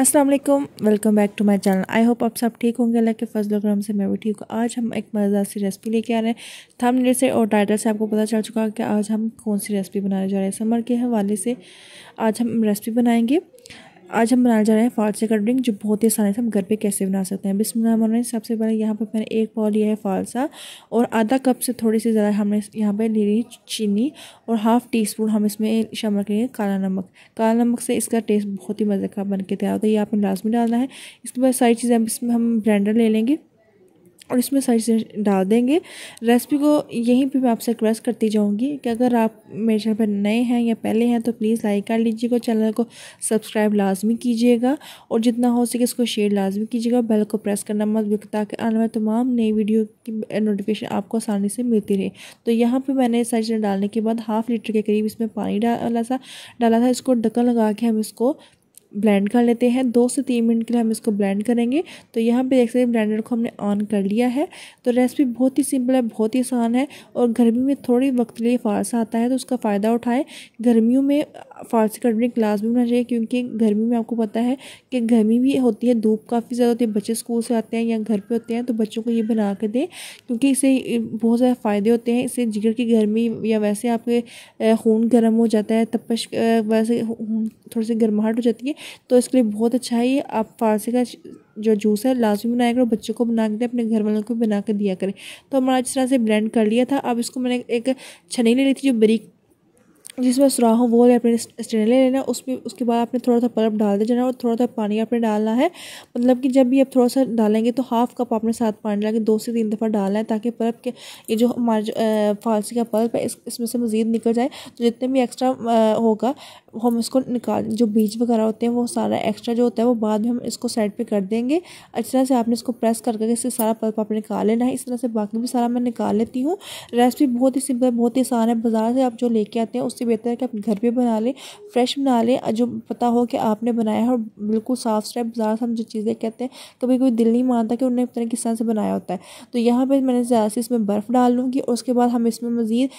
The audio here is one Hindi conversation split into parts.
अस्सलाम वालेकुम welcome back to my channel I hope आप सब ठीक होंगे अल्लाह के फजल करम से मैं भी ठीक हूँ आज हम एक मज़ेदार सी रेसिपी लेके आ रहे हैं थंबनेल से और टाइटल से आपको पता चल चुका है कि आज हम कौन सी रेसिपी बनाने जा रहे हैं समर के हवाले से आज हम रेसिपी बनाएंगे आज हम बनाने जा रहे हैं फालसा का ड्रिंक जो बहुत ही आसानी से हम घर पे कैसे बना सकते हैं बिस्मिल्लाह सबसे पहले यहाँ पे मैंने एक पाव लिया है फालसा और आधा कप से थोड़ी सी ज़्यादा हमने यहाँ पे ले ली चीनी और हाफ़ टी स्पून हम इसमें शामिल करेंगे काला नमक काला नमक से इसका टेस्ट बहुत ही मज़े का बन के तैयार होता है ये आपने लाजमी डालना है इसके बाद सारी चीज़ें इसमें हम ब्लेंडर ले लेंगे और इसमें सारी चीज़ें डाल देंगे रेसिपी को यहीं पे मैं आपसे रिक्वेस्ट करती जाऊँगी कि अगर आप मेरे चैनल पर नए हैं या पहले हैं तो प्लीज़ लाइक कर लीजिएगा चैनल को सब्सक्राइब लाजमी कीजिएगा और जितना हो सके इसको शेयर लाजमी कीजिएगा बेल को प्रेस करना मत भी ताकि आने वाले तमाम नई वीडियो की नोटिफिकेशन आपको आसानी से मिलती रहे तो यहाँ पर मैंने सारी चीज़ें डालने के बाद हाफ़ लीटर के करीब इसमें पानी डाला था डाला था इसको ढक्कन लगा के हम इसको ब्लेंड कर लेते हैं दो से तीन मिनट के लिए हम इसको ब्लेंड करेंगे तो यहाँ पे देख सकते हैं ब्लेंडर को हमने ऑन कर लिया है तो रेसिपी बहुत ही सिंपल है बहुत ही आसान है और गर्मी में थोड़ी वक्त लिए फारसा आता है तो उसका फ़ायदा उठाएं गर्मियों में फारसी का ड्रिंक क्लास में चाहिए क्योंकि गर्मी में आपको पता है कि गर्मी भी होती है धूप काफ़ी ज़्यादा होती है बच्चे स्कूल से आते हैं या घर पे होते हैं तो बच्चों को ये बना के दें क्योंकि इससे बहुत ज़्यादा फ़ायदे होते हैं इससे जिगर की गर्मी या वैसे आपके खून गर्म हो जाता है तपश वैसे थोड़ी सी गर्माहट हो जाती है तो इसके लिए बहुत अच्छा है ये आप फारसी का जो जूस है लाजमी बनाया करो बच्चों को बना के दें अपने घर वालों को बना कर दिया करें तो हमारा जिस तरह से ब्लेंड कर लिया था अब इसको मैंने एक छनी ले ली थी जो बरीक जिसमें सुराह वो अपने स्टेनर ले लेना उस पर उसके बाद आपने थोड़ा सा पल्प डाल देना और थोड़ा सा पानी आपने डालना है मतलब कि जब भी आप थोड़ा सा डालेंगे तो हाफ कप आपने साथ पानी डाल के दो से तीन दफ़ा डालना है ताकि पल्प के ये जो हमारा जो फालसी का पल्प है इस इसमें से मज़ीद निकल जाए तो जितने भी एक्स्ट्रा होगा हम इसको निकाल जो बीज वगैरह होते हैं वो सारा एक्स्ट्रा जो होता है वो बाद में हम इसको साइड पर कर देंगे अच्छी तरह से आपने इसको प्रेस कर करके इससे सारा पल्प आपने निकाल लेना है इस तरह से बाकी भी सारा मैं निकाल लेती हूँ रेसिपी बहुत ही सिंपल बहुत ही आसान है बाज़ार से आप जो लेके आते हैं उससे बेहतर है कि आप घर पे बना लें फ्रेश बना लें जो पता हो कि आपने बनाया है और बिल्कुल साफ़ सुथरा बाजार हम जो चीज़ें कहते हैं कभी कोई दिल नहीं मानता कि उन्होंने पता किस तरह से बनाया होता है तो यहाँ पर मैंने ज़्यादा से इसमें बर्फ़ डाल लूँगी और उसके बाद हम इसमें मज़ीद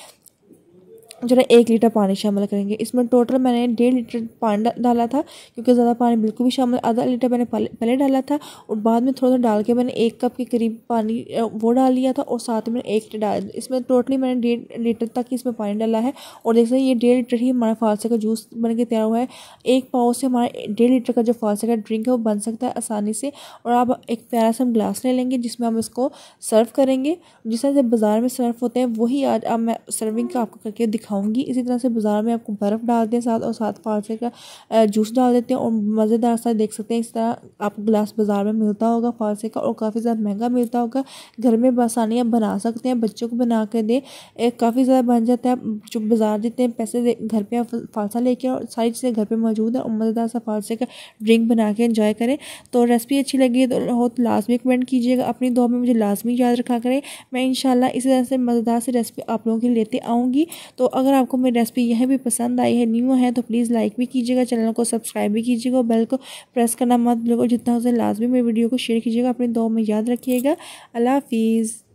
जो है एक लीटर पानी शामिल करेंगे इसमें टोटल मैंने डेढ़ लीटर पानी डाला था क्योंकि ज़्यादा पानी बिल्कुल भी शामिल आधा लीटर मैंने पहले डाला था और बाद में थोड़ा थोड़ा डाल के मैंने एक कप के करीब पानी वो डाल लिया था और साथ में एक लीटर डाल इसमें टोटली मैंने डेढ़ लीटर तक इसमें पानी डाला है और देख सकते ये डेढ़ लीटर ही हमारा फालसा का जूस बन के तैयार हुआ है एक पाव से हमारा डेढ़ लीटर का जो फालसा का ड्रिंक है वो बन सकता है आसानी से और आप एक प्यारा सा हम ग्लास ले लेंगे जिसमें हम इसको सर्व करेंगे जिस तरह से बाज़ार में सर्व होते हैं वही आज आप मैं सर्विंग का आपको करके दिखा दिखाऊंगी इसी तरह से बाज़ार में आपको बर्फ़ डालते हैं साथ और साथ फारसे का जूस डाल देते हैं और मज़ेदार सा देख सकते हैं इस तरह आपको गिलास बाज़ार में मिलता होगा फारसे का और काफ़ी ज़्यादा महंगा मिलता होगा घर में बसानी आप बना सकते हैं बच्चों को बना कर दें काफ़ी ज़्यादा बन जाता है जो बाज़ार देते हैं पैसे घर पर फ़ालसा फारसा कर और सारी चीज़ें घर पर मौजूद है और मज़ेदार सा फारसे का ड्रिंक बना के इन्जॉय करें तो रेसिपी अच्छी लगी तो हो तो लाजमी कमेंट कीजिएगा अपनी दुआ में मुझे लाजमी याद रखा करें मैं इन इसी तरह से मज़ेदार से रेसिपी आप लोगों के लेते आऊँगी तो अगर आपको मेरी रेसिपी यह भी पसंद आई है न्यू है तो प्लीज़ लाइक भी कीजिएगा चैनल को सब्सक्राइब भी कीजिएगा और बेल को प्रेस करना मत लोगों जितना हो सके लाजमी मेरी वीडियो को शेयर कीजिएगा अपने दो में याद रखिएगा अल्लाह हाफिज़